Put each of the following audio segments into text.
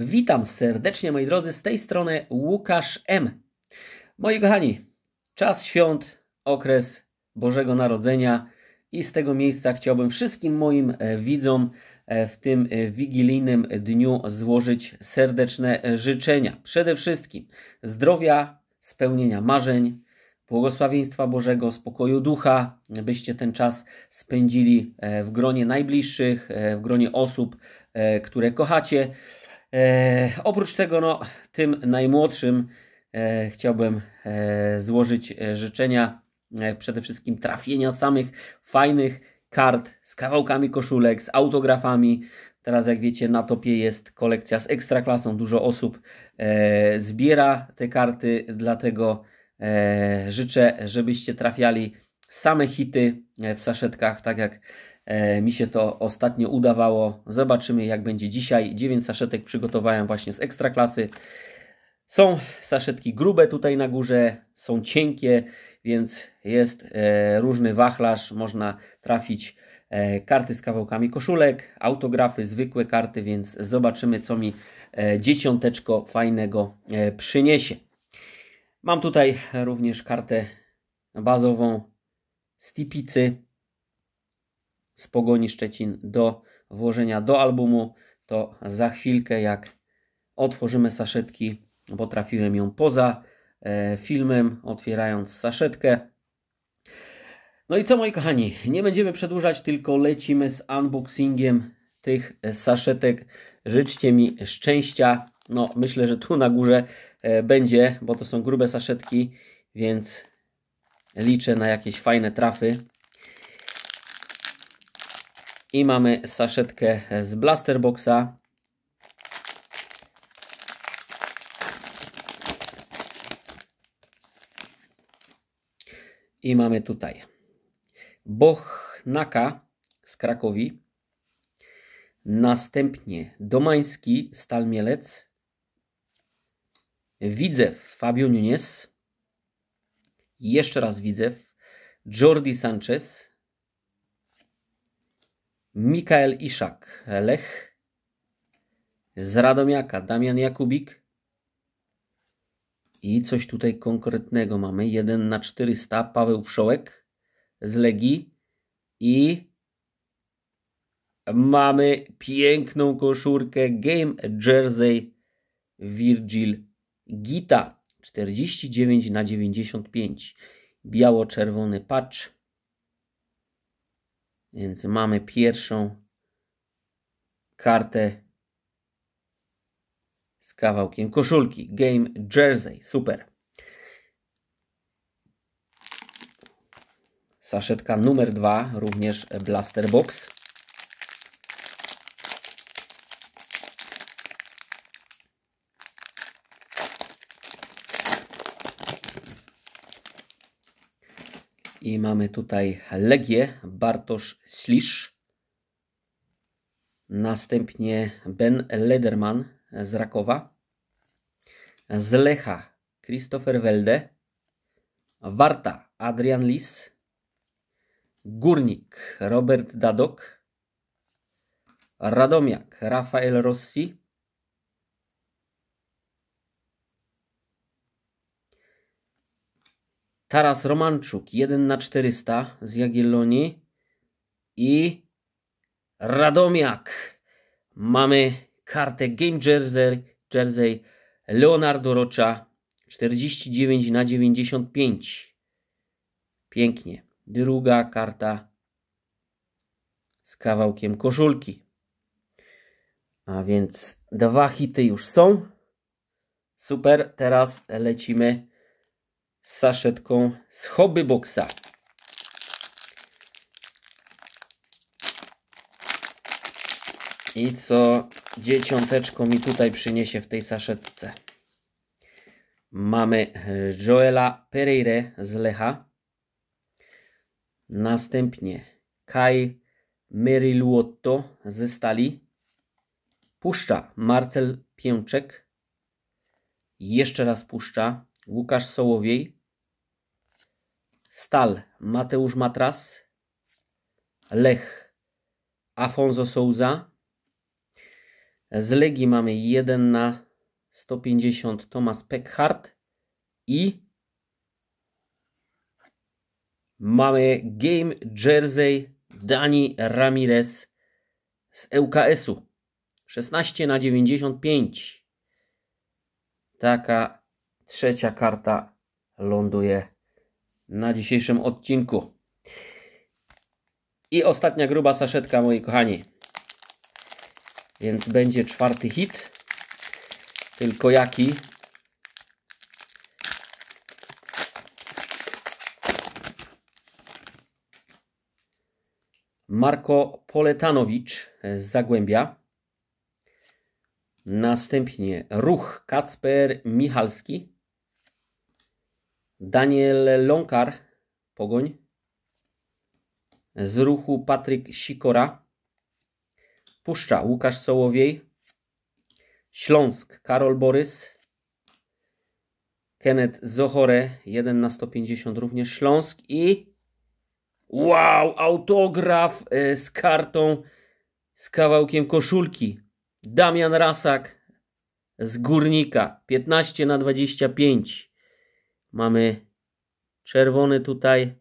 Witam serdecznie moi drodzy, z tej strony Łukasz M. Moi kochani, czas świąt, okres Bożego Narodzenia i z tego miejsca chciałbym wszystkim moim e, widzom e, w tym e, wigilijnym dniu złożyć serdeczne życzenia. Przede wszystkim zdrowia, spełnienia marzeń, błogosławieństwa Bożego, spokoju ducha, byście ten czas spędzili w gronie najbliższych, w gronie osób, które kochacie. E, oprócz tego, no, tym najmłodszym e, chciałbym e, złożyć e, życzenia e, przede wszystkim trafienia samych fajnych kart z kawałkami koszulek, z autografami. Teraz, jak wiecie, na topie jest kolekcja z ekstraklasą. Dużo osób e, zbiera te karty, dlatego życzę, żebyście trafiali same hity w saszetkach, tak jak E, mi się to ostatnio udawało. Zobaczymy, jak będzie dzisiaj. 9 saszetek przygotowałem właśnie z ekstraklasy. Są saszetki grube tutaj na górze, są cienkie, więc jest e, różny wachlarz. Można trafić e, karty z kawałkami koszulek, autografy, zwykłe karty, więc zobaczymy, co mi dziesiąteczko fajnego przyniesie. Mam tutaj również kartę bazową z tipicy z Pogoni Szczecin do włożenia do albumu, to za chwilkę jak otworzymy saszetki, bo trafiłem ją poza e, filmem, otwierając saszetkę. No i co moi kochani, nie będziemy przedłużać, tylko lecimy z unboxingiem tych saszetek. Życzcie mi szczęścia. No myślę, że tu na górze e, będzie, bo to są grube saszetki, więc liczę na jakieś fajne trafy. I mamy saszetkę z Blasterboxa. I mamy tutaj Bochnaka z Krakowi. Następnie Domański stalmielec. Widzew Fabio Nunes. Jeszcze raz Widzew. Jordi Sanchez. Mikael Iszak, Lech z Radomiaka, Damian Jakubik i coś tutaj konkretnego mamy, 1 na 400, Paweł Wszołek z Legii i mamy piękną koszurkę Game Jersey Virgil Gita 49 na 95 biało-czerwony patch więc mamy pierwszą kartę z kawałkiem koszulki. Game Jersey. Super. Saszetka numer dwa również Blaster Box. I mamy tutaj Legię, Bartosz Slisz. Następnie Ben Lederman z Rakowa. Z Lecha Christopher Welde. Warta Adrian Lis. Górnik Robert Dadok. Radomiak Rafael Rossi. Taras Romanczuk 1 na 400 z Jagiellonii i Radomiak. Mamy kartę Game Jersey, Jersey Leonardo Rocha 49 na 95. Pięknie. Druga karta z kawałkiem koszulki. A więc dwa hity już są. Super, teraz lecimy z saszetką z Hobby Boxa. I co dzieciąteczko mi tutaj przyniesie w tej saszetce? Mamy Joela Pereire z Lecha. Następnie Kai Meriluotto ze Stali. Puszcza Marcel Pięczek. Jeszcze raz puszcza Łukasz Sołowiej. Stal Mateusz Matras, Lech Afonso Souza. Z legi mamy 1 na 150 Thomas Peckhart i mamy Game Jersey Dani Ramirez z ŁKS-u. 16 na 95. Taka trzecia karta ląduje na dzisiejszym odcinku. I ostatnia gruba saszetka, moi kochani. Więc będzie czwarty hit. Tylko jaki? Marko Poletanowicz z Zagłębia. Następnie Ruch Kacper Michalski Daniel Lonkar, Pogoń. Z ruchu Patryk Sikora. Puszcza Łukasz Sołowiej. Śląsk Karol Borys. Kenneth Zohore 1 na 150 również Śląsk i wow, autograf e, z kartą z kawałkiem koszulki. Damian Rasak z Górnika 15 na 25. Mamy czerwony tutaj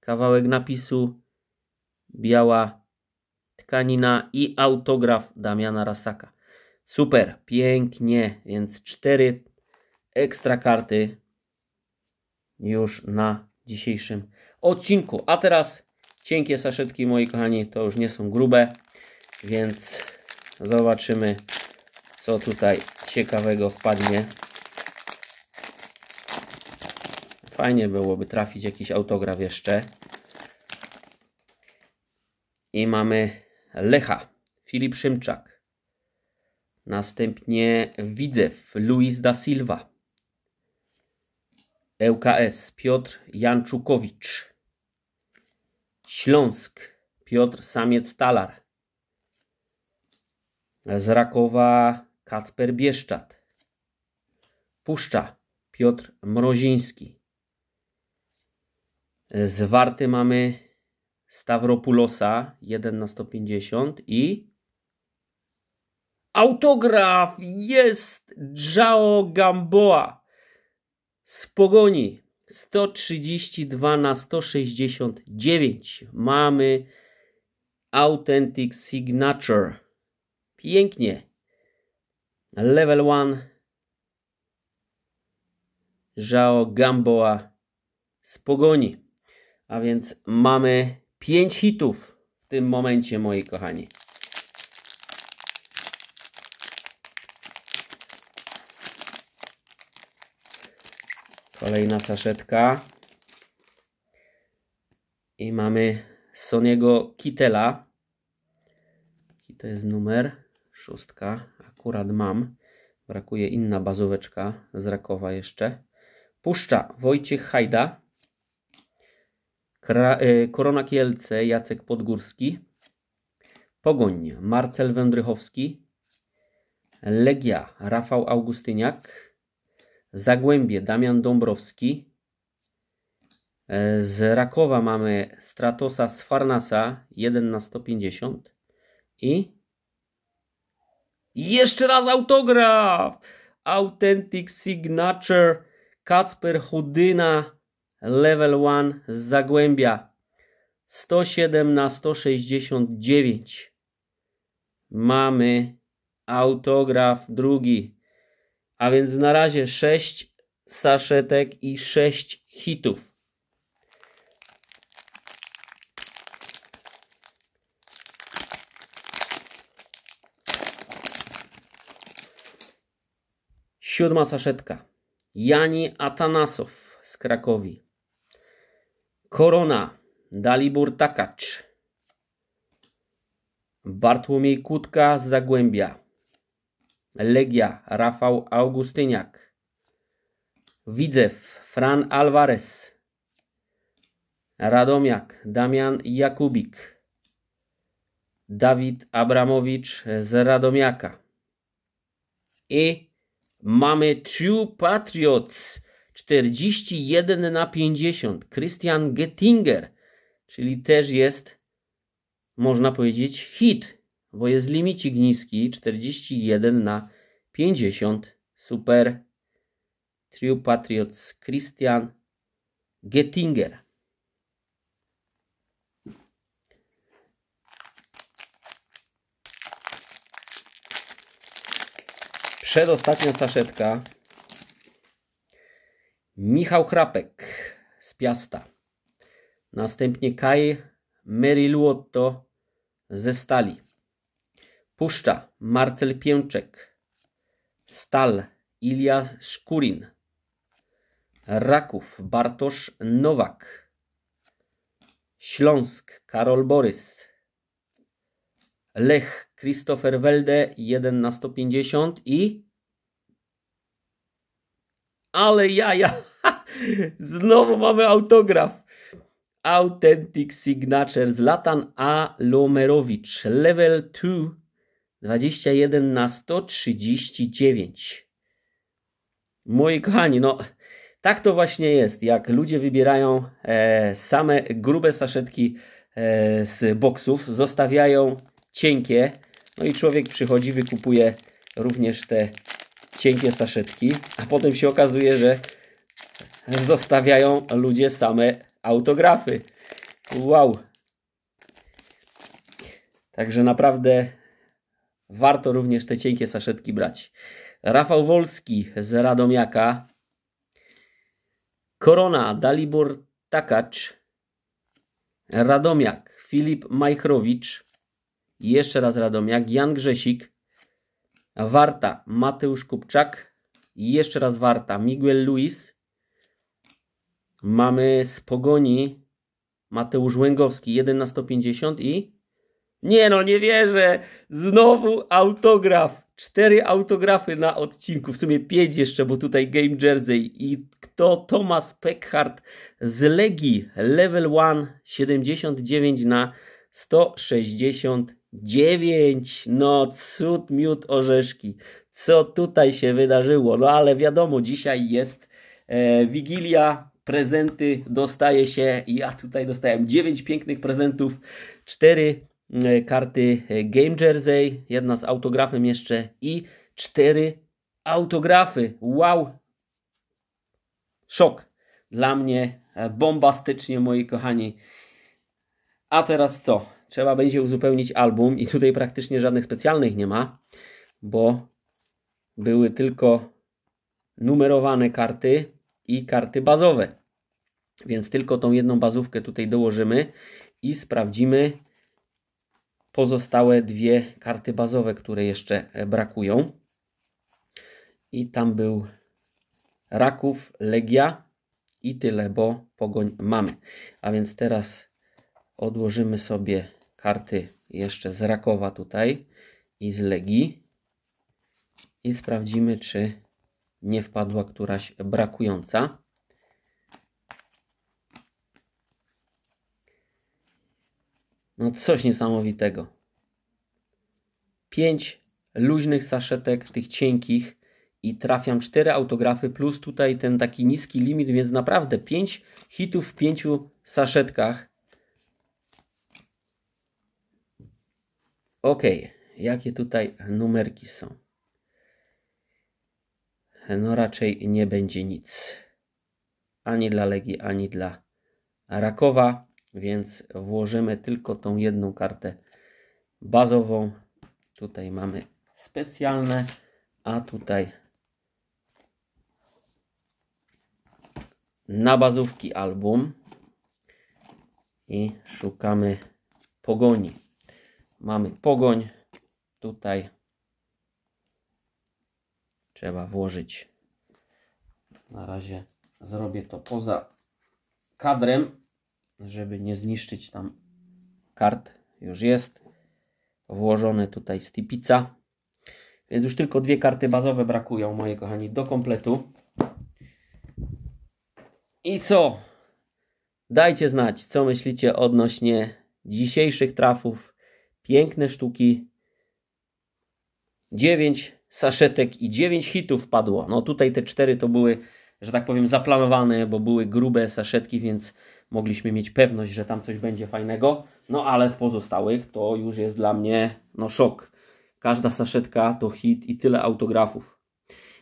kawałek napisu, biała tkanina i autograf Damiana Rasaka. Super, pięknie, więc cztery ekstra karty już na dzisiejszym odcinku. A teraz cienkie saszetki, moi kochani, to już nie są grube, więc zobaczymy, co tutaj ciekawego wpadnie. Fajnie byłoby trafić jakiś autograf jeszcze. I mamy Lecha, Filip Szymczak. Następnie Widzew, Luis da Silva. ŁKS, Piotr Janczukowicz. Śląsk, Piotr Samiec-Talar. Z Rakowa Kacper Bieszczat, Puszcza, Piotr Mroziński. Zwarty mamy Stavropulosa 1 na 150 i autograf jest Jao Gamboa z Pogoni 132 na 169 mamy Authentic Signature pięknie level 1 Jao Gamboa z Pogoni a więc mamy 5 hitów w tym momencie, moi kochani. Kolejna saszetka. I mamy Soniego Kitela. I to jest numer szóstka. Akurat mam. Brakuje inna bazóweczka z Rakowa jeszcze. Puszcza Wojciech Hajda. Kra e, Korona Kielce, Jacek Podgórski. Pogoń, Marcel Wędrychowski. Legia, Rafał Augustyniak. Zagłębie, Damian Dąbrowski. E, z Rakowa mamy Stratosa z Farnasa 1 na 150 i jeszcze raz autograf! Authentic Signature Kacper Chudyna Level 1 z Zagłębia 107 na 169. Mamy autograf drugi. A więc na razie 6 saszetek i 6 hitów. Siódma saszetka. Jani Atanasow z Krakowi. Korona, Dalibor Takacz, Bartłomiej Kutka z Zagłębia, Legia, Rafał Augustyniak, Widzew, Fran Alvarez, Radomiak, Damian Jakubik, Dawid Abramowicz z Radomiaka. I mamy True Patriots 41 na 50. Christian Gettinger, czyli też jest, można powiedzieć, hit, bo jest limicik niski 41 na 50. Super True Patriots Christian Gettinger. Przedostatnia saszetka Michał Chrapek z Piasta. Następnie Kai Meriluotto ze Stali. Puszcza Marcel Pięczek. Stal Ilia Szkurin. Raków Bartosz Nowak. Śląsk Karol Borys. Lech Christopher Welde 1 na 150 i ale ja ja Znowu mamy autograf. Authentic Signature Latan A. Lomerowicz. Level 2. 21 na 139. Moi kochani, no tak to właśnie jest, jak ludzie wybierają e, same grube saszetki e, z boksów, zostawiają cienkie, no i człowiek przychodzi, wykupuje również te cienkie saszetki, a potem się okazuje, że zostawiają ludzie same autografy. Wow! Także naprawdę warto również te cienkie saszetki brać. Rafał Wolski z Radomiaka. Korona Dalibor Takacz. Radomiak Filip Majchrowicz. Jeszcze raz Radomiak. Jan Grzesik. Warta Mateusz Kupczak. I jeszcze raz Warta Miguel Luis. Mamy z Pogoni Mateusz Łęgowski 1 na 150 i... Nie no, nie wierzę! Znowu autograf! Cztery autografy na odcinku, w sumie pięć jeszcze, bo tutaj Game Jersey i kto? Thomas Peckhardt z Legii, level 1, 79 na 160 9. No cud, miód, orzeszki. Co tutaj się wydarzyło? No ale wiadomo, dzisiaj jest e, Wigilia, prezenty dostaje się. Ja tutaj dostałem 9 pięknych prezentów, 4 e, karty e, Game Jersey, jedna z autografem jeszcze i 4 autografy. Wow! Szok dla mnie, e, bombastycznie moi kochani. A teraz co? trzeba będzie uzupełnić album i tutaj praktycznie żadnych specjalnych nie ma, bo były tylko numerowane karty i karty bazowe. Więc tylko tą jedną bazówkę tutaj dołożymy i sprawdzimy pozostałe dwie karty bazowe, które jeszcze e, brakują. I tam był Raków, Legia i tyle, bo pogoń mamy. A więc teraz odłożymy sobie karty jeszcze z Rakowa tutaj i z Legii. I sprawdzimy, czy nie wpadła któraś brakująca. No coś niesamowitego. Pięć luźnych saszetek, tych cienkich i trafiam cztery autografy plus tutaj ten taki niski limit, więc naprawdę pięć hitów w pięciu saszetkach Ok, jakie tutaj numerki są? No raczej nie będzie nic. Ani dla Legii, ani dla Rakowa, więc włożymy tylko tą jedną kartę bazową. Tutaj mamy specjalne, a tutaj na bazówki album i szukamy pogoni. Mamy pogoń. Tutaj trzeba włożyć. Na razie zrobię to poza kadrem, żeby nie zniszczyć tam kart. Już jest włożone tutaj stipica. Więc już tylko dwie karty bazowe brakują, moje kochani, do kompletu. I co? Dajcie znać, co myślicie odnośnie dzisiejszych trafów Piękne sztuki. 9 saszetek i 9 hitów padło. No tutaj te 4 to były, że tak powiem, zaplanowane, bo były grube saszetki, więc mogliśmy mieć pewność, że tam coś będzie fajnego. No ale w pozostałych to już jest dla mnie no szok. Każda saszetka to hit i tyle autografów.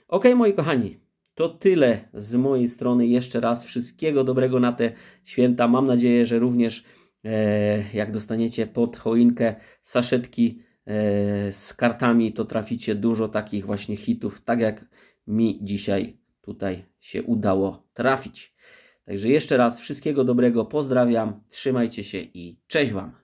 Ok, moi kochani, to tyle z mojej strony. Jeszcze raz wszystkiego dobrego na te święta. Mam nadzieję, że również E, jak dostaniecie pod choinkę saszetki e, z kartami, to traficie dużo takich właśnie hitów, tak jak mi dzisiaj tutaj się udało trafić. Także jeszcze raz wszystkiego dobrego, pozdrawiam, trzymajcie się i cześć Wam.